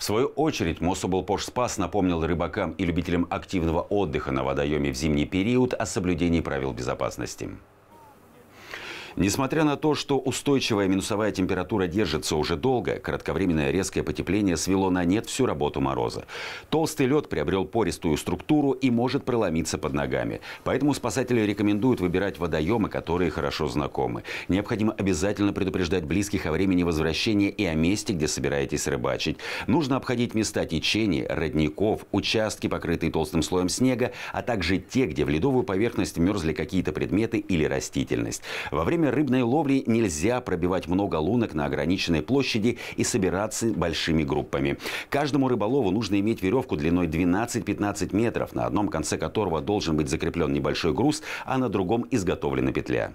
В свою очередь Мособлпошспас напомнил рыбакам и любителям активного отдыха на водоеме в зимний период о соблюдении правил безопасности. Несмотря на то, что устойчивая минусовая температура держится уже долго, кратковременное резкое потепление свело на нет всю работу мороза. Толстый лед приобрел пористую структуру и может проломиться под ногами. Поэтому спасатели рекомендуют выбирать водоемы, которые хорошо знакомы. Необходимо обязательно предупреждать близких о времени возвращения и о месте, где собираетесь рыбачить. Нужно обходить места течений, родников, участки, покрытые толстым слоем снега, а также те, где в ледовую поверхность мерзли какие-то предметы или растительность. Во время время рыбной ловли нельзя пробивать много лунок на ограниченной площади и собираться большими группами. Каждому рыболову нужно иметь веревку длиной 12-15 метров, на одном конце которого должен быть закреплен небольшой груз, а на другом изготовлена петля.